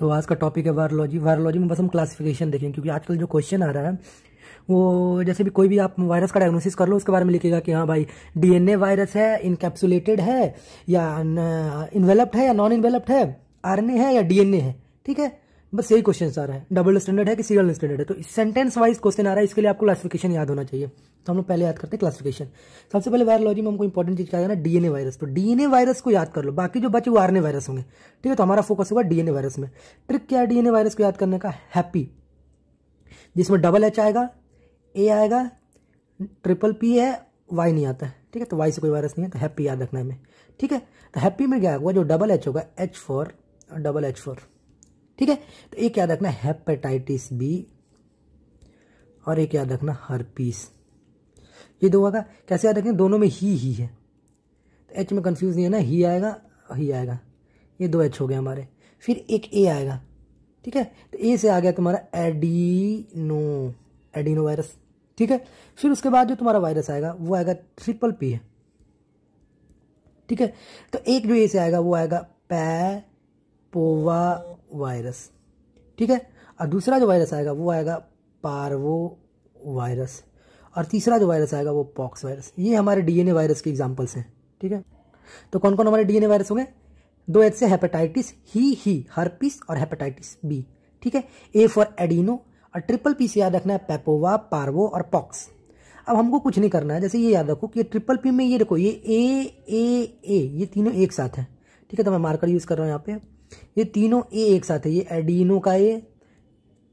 तो आज का टॉपिक है वायरोलॉजी वायरोलॉजी में बस हम क्लासिफिकेशन देखेंगे क्योंकि आजकल जो क्वेश्चन आ रहा है वो जैसे भी कोई भी आप वायरस का डायग्नोसिस कर लो उसके बारे में लिखेगा कि हाँ भाई डीएनए वायरस है इनकेप्सुलेटेड है या इन्वेलप्ड है या नॉन इन्वेलप्ड है आरएनए है या डीएनए है ठीक है बस यही क्वेश्चन आ रहा है डबल स्टैंडर्ड है कि सिंगल स्टैंडर्ड है तो सेंटेंस वाइज क्वेश्चन आ रहा है इसके लिए आपको क्लासिफिकेशन याद होना चाहिए तो हम लोग पहले याद करते हैं क्लासिफिकेशन सबसे पहले वायरोलॉजी में हमको इंपॉर्टेंट चीज क्या है ना डीएनए वायरस तो डीएनए वायरस को याद कर लो बाकी जो बचे वो आरएनए वायरस होंगे ठीक है तो हमारा फोकस होगा डीएनए वायरस में ट्रिक क्या है डीएनए वायरस को याद करने का हैप्पी जिसमें डबल एच आएगा ए आएगा ट्रिपल पी है वाई नहीं आता है ठीक है तो वाई से कोई वायरस नहीं है तो हैप्पी याद रखना है हमें ठीक है तो हैप्पी में क्या होगा जो डबल एच होगा H four double H four ठीक है तो एक याद रखना हेपेटाइटिस बी और एक याद रखना हरपीस ये दो होगा कैसे याद रखें दोनों में ही ही है तो एच में कंफ्यूज नहीं है ना ही आएगा ही आएगा ये दो एच हो गए हमारे फिर एक ए आएगा ठीक है तो ए से आ गया तुम्हारा एडीनो एडीनो वायरस ठीक है फिर उसके बाद जो तुम्हारा वायरस आएगा वो आएगा ट्रिपल पी है ठीक है तो एक जो ए से आएगा वो आएगा पै पोवा वायरस ठीक है और दूसरा जो वायरस आएगा वो आएगा पारवो वायरस और तीसरा जो वायरस आएगा वो पॉक्स वायरस ये हमारे डीएनए वायरस के एग्जाम्पल्स हैं ठीक है तो कौन कौन हमारे डीएनए वायरस होंगे दो एच से हेपेटाइटिस ही ही हर्पिस और हेपेटाइटिस बी ठीक है ए फॉर एडिनो और ट्रिपल पी से याद रखना है पेपोवा पारवो और पॉक्स अब हमको कुछ नहीं करना है जैसे ये याद रखो कि ट्रिपल पी में ये देखो ये ए ए ए ये तीनों एक साथ हैं ठीक है तो मैं मार्कर यूज़ कर रहा हूँ यहाँ पे ये तीनों ए एक साथ है ये एडिनो का ए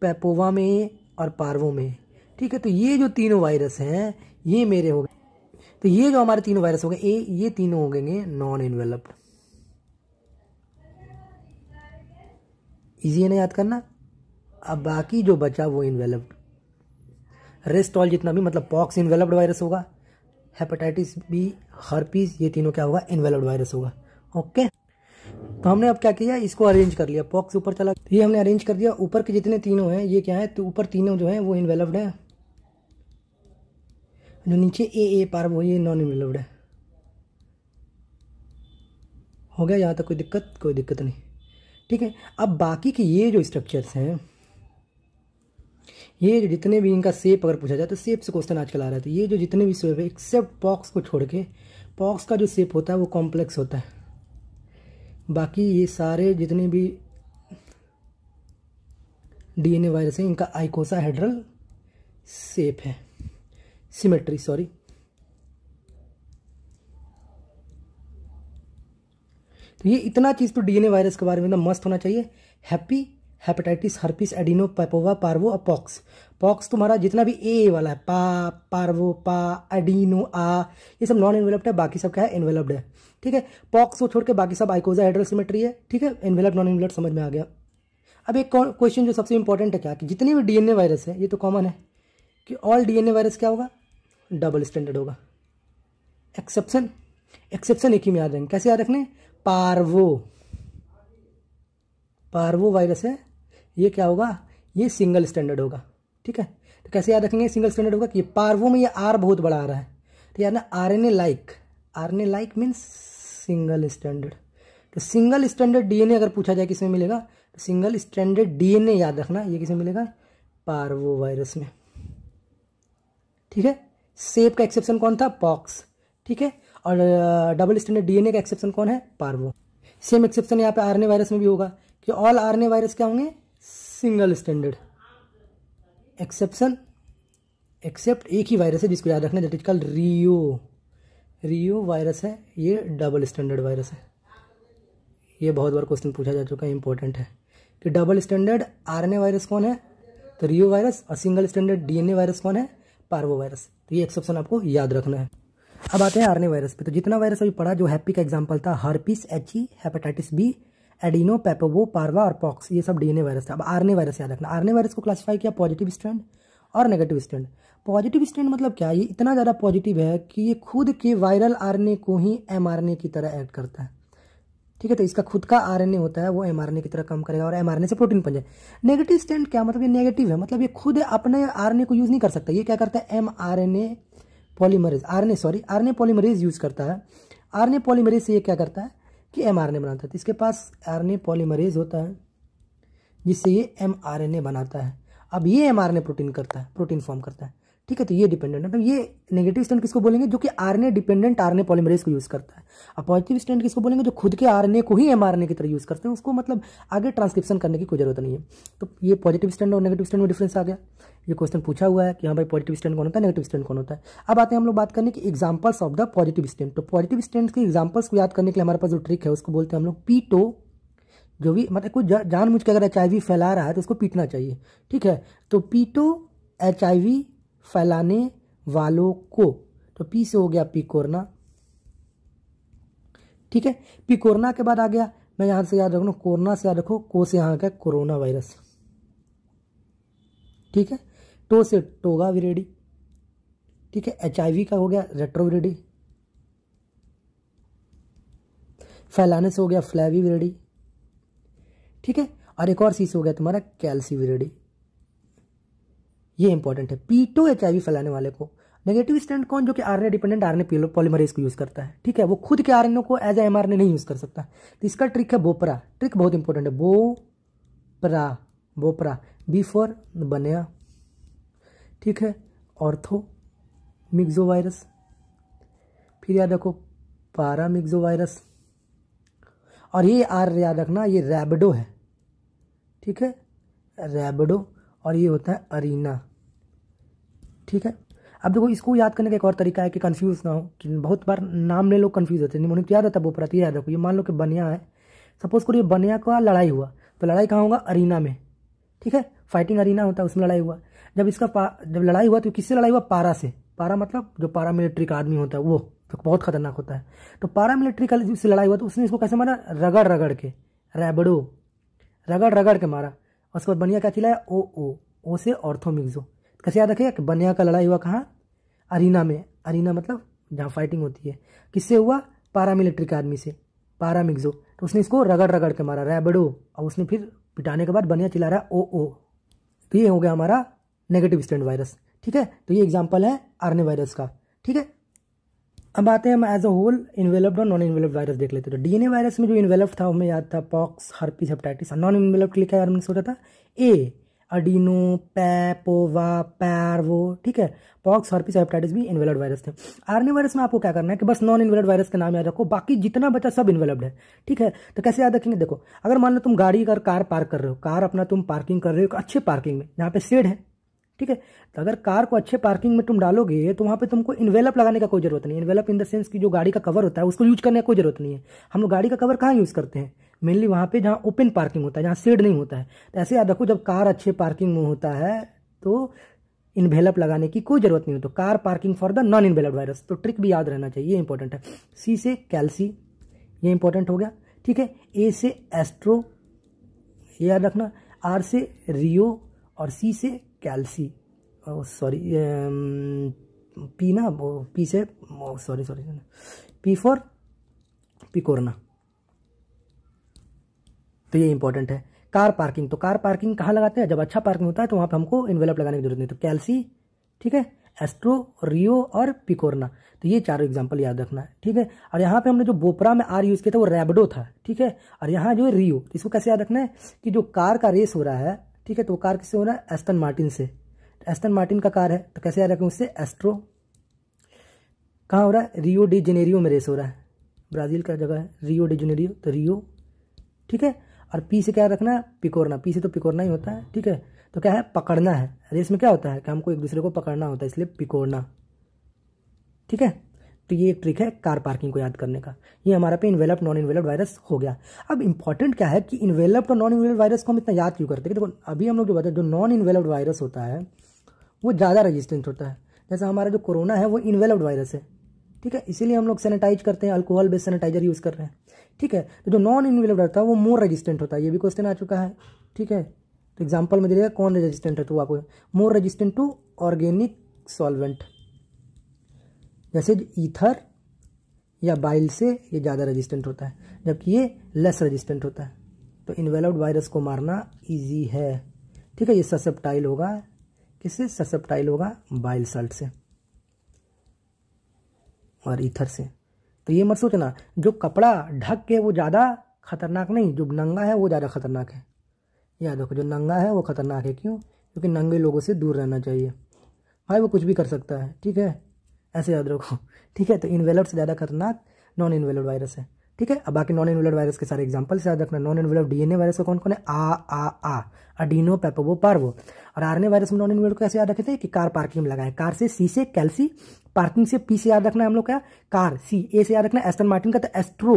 पेपोवा में ए और पार्वो में ठीक है तो ये जो तीनों वायरस हैं ये मेरे हो गए तो ये जो हमारे तीनों वायरस हो गए ए ये तीनों हो गएंगे नॉन इन्वेलप्ड इजी है ना याद करना अब बाकी जो बचा वो इन्वेलप्ड रेस्टॉल जितना भी मतलब पॉक्स इन्वेलप्ड वायरस होगा हेपेटाइटिस बी हर्पीज ये तीनों क्या होगा इन्वेलप्ड वायरस होगा ओके तो हमने अब क्या किया इसको अरेंज कर लिया पॉक्स ऊपर चला ये हमने अरेंज कर दिया ऊपर के जितने तीनों हैं ये क्या है तो ऊपर तीनों जो हैं वो इन्वेलव्ड है जो नीचे ए ए पार वो ये नॉन इन्वेलव्ड है हो गया यहाँ तक कोई दिक्कत कोई दिक्कत नहीं ठीक है अब बाकी के ये जो स्ट्रक्चर्स हैं ये जो जितने भी इनका सेप अगर पूछा जाए तो सेप से क्वेश्चन आजकल आ रहा है तो ये जो जितने भी सेप है एक्सेप्ट पॉक्स को छोड़ के पॉक्स का जो सेप होता है वो कॉम्प्लेक्स होता है बाकी ये सारे जितने भी डीएनए वायरस हैं इनका आइकोसा हेड्रल सेप है सिमेट्री सॉरी तो ये इतना चीज़ तो डीएनए वायरस के बारे में ना मस्त होना चाहिए happy hepatitis herpes adeno papova parvo और पॉक्स पॉक्स तुम्हारा जितना भी ए वाला है पा पार्वो पा एडिनो आ ये सब नॉन इन्वेलप्ड है बाकी सब क्या है इन्वेलप्ड है ठीक है पॉक्स को छोड़ के बाकी सब आइकोजा हाइड्रोसिमेट्री है ठीक है इन्वेलप नॉन इन्वेलप समझ में आ गया अब एक क्वेश्चन जो सबसे इंपॉर्टेंट है क्या कि जितने भी डीएनए वायरस है ये तो कॉमन है कि ऑल डीएनए वायरस क्या होगा डबल स्टैंडर्ड होगा एक्सेप्शन एक्सेप्शन एक ही में याद रहेंगे कैसे याद रखने पार्वो पार्वो वायरस है ये क्या होगा ये सिंगल स्टैंडर्ड होगा ठीक है तो कैसे याद रखेंगे सिंगल स्टैंडर्ड होगा कि पार्वो में ये आर बहुत बड़ा आ रहा है तो याद ना R N A like R N A like means single standard तो सिंगल स्टैंडर्ड डीएनए अगर पूछा जाए किसमें मिलेगा तो सिंगल स्टैंडर्ड डीएनए याद रखना ये किसमें मिलेगा पार्वो वायरस में ठीक है सेप का एक्सेप्शन कौन था पॉक्स ठीक है और डबल स्टैंडर्ड डीएनए का एक्सेप्शन कौन है पार्वो सेम एक्सेप्शन यहाँ पे आरएनए वायरस में भी होगा कि ऑल आरएनए वायरस क्या होंगे सिंगल स्टैंडर्ड एक्सेप्शन एक्सेप्ट एक ही वायरस है जिसको याद रखना that is reo reo virus है ये डबल स्टैंडर्ड वायरस है ये बहुत बार क्वेश्चन पूछा जा चुका है इंपॉर्टेंट है कि डबल स्टैंडर्ड आरएनए वायरस कौन है तो रियो वायरस और सिंगल स्टैंडर्ड डीएनए वायरस कौन है पार्वो वायरस तो ये एक्सेप्शन आपको याद रखना है अब आते हैं आरएनए वायरस पे तो जितना वायरस अभी पढ़ा जो हैप्पी का एग्जाम्पल था पीस H E hepatitis B adeno papova parvo और पॉक्स ये सब डीएनए वायरस था अब आरएनए वायरस याद रखना आरएनए वायरस को क्लासिफाई किया पॉजिटिव स्टैंड और नेगेटिव स्टैंड पॉजिटिव स्टैंड मतलब क्या ये इतना ज़्यादा पॉजिटिव है कि ये खुद के वायरल आरएनए को ही एमआरएनए की तरह ऐड करता है ठीक है तो इसका खुद का आरएनए होता है वो एमआरएनए की तरह कम करेगा और एमआरएनए से प्रोटीन बन जाए नेगेटिव स्टैंड क्या मतलब ये नेगेटिव है मतलब ये खुद अपने आरएनए को यूज़ नहीं कर सकता ये क्या करता है mRNA polymerase RNA sorry RNA polymerase use करता है आरएनए पॉलीमरेज से ये क्या करता है कि एमआरएनए बनाता है तो इसके पास आरएनए पॉलीमरेज होता है जिससे ये एमआरएनए बनाता है अब ये एमआरएनए प्रोटीन करता है प्रोटीन फॉर्म करता है ठीक है तो ये डिपेंडेंट मतलब ये नेगेटिव स्टैंड किसको बोलेंगे जो कि आरएनए डिपेंडेंट आरएनए पॉलीमरेज को यूज़ करता है और पॉजिटिव स्टैंड किसको बोलेंगे जो खुद के आरएनए को ही एमआरएनए की तरह यूज़ करते हैं उसको मतलब आगे ट्रांसक्रिप्शन करने की कोई जरूरत नहीं है तो ये पॉजिटिव स्टैंड और नेगेटिव स्टैंड में डिफरेंस आ गया ये क्वेश्चन पूछा हुआ है कि हाँ भाई पॉजिटिव स्टैंड कौन होता है नेगेटिव स्टैंड कौन होता है अब आते हैं हम लोग बात करने की examples of the positive stand तो पॉजिटिव स्टैंड के एग्जाम्पल्स को याद करने के लिए हमारे पास जो ट्रिक है उसको बोलते हैं हम लोग पीटो जो भी मतलब कोई जान मुझ के अगर एच फैला रहा है तो उसको पीटना चाहिए ठीक है तो पीटो एच फैलाने वालों को तो पी से हो गया पिकोरना ठीक है पिकोरना के बाद आ गया मैं यहां से याद रखू कोरोना से याद रखो को से यहाँ का कोरोना वायरस ठीक है टो से टोगा विरेडी ठीक है एच का हो गया विरेडी फैलाने से हो गया फ्लैवी विरेडी ठीक है और एक और सी से हो गया तुम्हारा कैल्सी विरेडी ये इंपॉर्टेंट है पी टू एच फैलाने वाले को नेगेटिव स्टैंड कौन जो कि आरएनए डिपेंडेंट आरएनए पॉलीमरेज को यूज करता है ठीक है वो खुद के आरएनए को एज ए एमआरएनए नहीं यूज कर सकता तो इसका ट्रिक है बोपरा ट्रिक बहुत इंपॉर्टेंट है बोपरा बोपरा बी फॉर बनया ठीक है ऑर्थो मिक्जो वायरस फिर याद रखो पारा मिक्जो वायरस और ये आर याद रखना ये रेबडो है ठीक है रेबडो और ये होता है अरीना ठीक है अब देखो इसको याद करने का एक और तरीका है कि कन्फ्यूज़ ना हो कि बहुत बार नाम ले लोग कन्फ्यूज होते हैं निमोनिक याद रहता है प्रति याद रखो ये मान लो कि बनिया है सपोज करो ये बनिया का लड़ाई हुआ तो लड़ाई कहाँ होगा अरीना में ठीक है फाइटिंग अरीना होता है उसमें लड़ाई हुआ जब इसका जब लड़ाई हुआ तो किससे लड़ाई हुआ पारा से पारा मतलब जो पारा मिलिट्री का आदमी होता है वो तो बहुत खतरनाक होता है तो पारा मिलिट्री का जिससे लड़ाई हुआ तो उसने इसको कैसे मारा रगड़ रगड़ के रैबड़ो रगड़ रगड़ के मारा उसके बाद बनिया क्या खिलाया ओ ओ ओ से ऑर्थोमिक्सो तो कैसे याद रखेगा कि बनिया का लड़ाई हुआ कहाँ अरीना में अरीना मतलब जहाँ फाइटिंग होती है किससे हुआ पारामिलिट्री के आदमी से पारामिक्सो तो उसने इसको रगड़ रगड़ के मारा रैबडो और उसने फिर पिटाने के बाद बनिया चिल्ला रहा ओ ओ तो ये हो गया हमारा नेगेटिव स्टेंट वायरस ठीक है तो ये एग्जाम्पल है आरने वायरस का ठीक है अब आते हैं हम एज अ होल इन्वेलप्ड और नॉन इन्वेलप वायरस देख लेते तो डीएनए वायरस में जो इन्वेलप था हमें याद था pox herpes hepatitis non enveloped के लिए क्या हमने सोचा था ए अडीनो पैपोवा वो ठीक है पॉक्स हर्पिस हेपेटाइटिस भी इन्वेलड वायरस थे आरएनए वायरस में आपको क्या करना है कि बस नॉन इन्वेलड वायरस का नाम याद रखो बाकी जितना बचा सब इन्वेलप्ड है ठीक है तो कैसे याद रखेंगे देखो अगर मान लो तुम गाड़ी अगर कार पार्क कर रहे हो कार अपना तुम पार्किंग कर रहे हो अच्छे पार्किंग में जहाँ पे शेड है ठीक है तो अगर कार को अच्छे पार्किंग में तुम डालोगे तो वहाँ पे तुमको इन्वेलप लगाने का कोई जरूरत नहीं इन्वेलप इन द सेंस कि जो गाड़ी का कवर होता है उसको यूज करने का कोई जरूरत नहीं है हम लोग गाड़ी का कवर कहाँ यूज करते हैं मेनली वहाँ पे जहाँ ओपन पार्किंग होता है जहाँ सेड नहीं होता है तो ऐसे याद रखो जब कार अच्छे पार्किंग में होता है तो इन्वेलप लगाने की कोई जरूरत नहीं हो तो car parking for the non envelope virus तो ट्रिक भी याद रहना चाहिए ये इंपॉर्टेंट है सी से कैल्सी ये इंपॉर्टेंट हो गया ठीक है ए से एस्ट्रो ये याद रखना आर से रियो और सी से कैल्सी सॉरी पी ना वो पी से sorry sorry P for picorna तो ये इंपॉर्टेंट है कार पार्किंग तो कार पार्किंग कहाँ लगाते हैं जब अच्छा पार्किंग होता है तो वहाँ पे हमको इन्वेलप लगाने की जरूरत नहीं तो कैल्सी ठीक है एस्ट्रो रियो और पिकोरना तो ये चारों एग्जाम्पल याद रखना है ठीक है और यहाँ पे हमने जो बोपरा में आर यूज़ किया था वो रेबडो था ठीक है और यहाँ जो है रियो तो इसको कैसे याद रखना है कि जो कार का रेस हो रहा है ठीक है तो वो कार किससे हो रहा है एस्टन मार्टिन से एस्टन मार्टिन का कार है तो कैसे याद रखें उससे एस्ट्रो कहाँ हो रहा है रियो डी जेनेरियो में रेस हो रहा है ब्राज़ील का जगह है रियो डी जेनेरियो तो रियो ठीक है और पी से क्या रखना है पिकोरना पी से तो पिकोरना ही होता है ठीक है तो क्या है पकड़ना है रेस में क्या होता है कि हमको एक दूसरे को पकड़ना होता है इसलिए पिकोरना ठीक है तो ये एक ट्रिक है कार पार्किंग को याद करने का ये हमारा पे इन्वेलप नॉन इन्वेलप वायरस हो गया अब इंपॉर्टेंट क्या है कि इन्वेलप और नॉन इन्वेलप वायरस को हम इतना याद क्यों करते हैं देखो अभी हम लोग जो बताते हैं जो नॉन इन्वेलप वायरस होता है वो ज़्यादा रजिस्टेंट होता है जैसा हमारा जो कोरोना है वो इन्वेलप वायरस है ठीक है इसीलिए हम लोग सैनिटाइज करते हैं अल्कोहल बेस्ड सैनिटाइजर यूज़ कर रहे हैं ठीक है तो जो नॉन इन्वेलप होता है वो मोर रजिस्टेंट होता है ये भी क्वेश्चन आ चुका है ठीक है तो एग्जाम्पल में दे कौन रजिस्टेंट है तो आपको more resistant to organic solvent वैसे ईथर या बाइल से ये ज़्यादा रेजिस्टेंट होता है जबकि ये लेस रेजिस्टेंट होता है तो इन्वेलॉड वायरस को मारना इजी है ठीक है ये ससेप्टाइल होगा किससे ससेप्टाइल होगा बाइल सल्ट से और ईथर से तो ये मत सोचना जो कपड़ा ढक के वो ज़्यादा खतरनाक नहीं जो नंगा है वो ज़्यादा खतरनाक है याद रखो जो नंगा है वो खतरनाक है क्यों क्योंकि नंगे लोगों से दूर रहना चाहिए भाई वो कुछ भी कर सकता है ठीक है ऐसे याद रखो ठीक है तो इनवेलर से ज़्यादा खतरनाक नॉन इन्वेलड वायरस है ठीक है अब बाकी नॉन इन्वेलड वायरस के सारे एग्जाम्पल्स याद रखना नॉन इनवेलर डीएनए वायरस का कौन कौन है आ आ आ अडीनो पेपोवो पार्वो और आरएनए वायरस में नॉन इन्वेलड को ऐसे याद रखे थे कि कार पार्किंग में लगाए कार से सी से कैलसी पार्किंग से पी से याद रखना है हम लोग का कार सी ए से याद रखना एस्टन मार्टिन का तो एस्ट्रो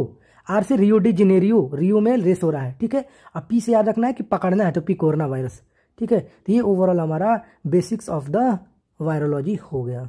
आर से रियो डी जेनेरियो रियो में रेस हो रहा है ठीक है अब पी से याद रखना है कि पकड़ना है तो पी कोरोना वायरस ठीक है तो ये ओवरऑल हमारा बेसिक्स ऑफ द वायरोलॉजी हो गया